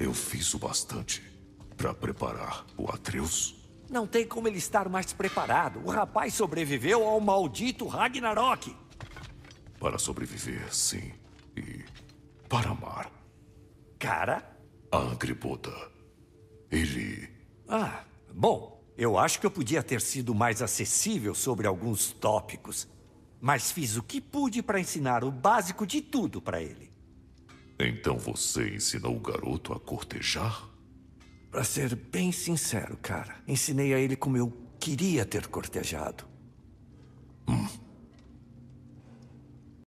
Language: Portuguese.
Eu fiz o bastante para preparar o Atreus. Não tem como ele estar mais preparado. O rapaz sobreviveu ao maldito Ragnarok. Para sobreviver, sim. E para amar. Cara? Agriboda. Ele... Ah, bom. Eu acho que eu podia ter sido mais acessível sobre alguns tópicos. Mas fiz o que pude para ensinar o básico de tudo para ele. Então você ensinou o garoto a cortejar? Para ser bem sincero, cara, ensinei a ele como eu queria ter cortejado.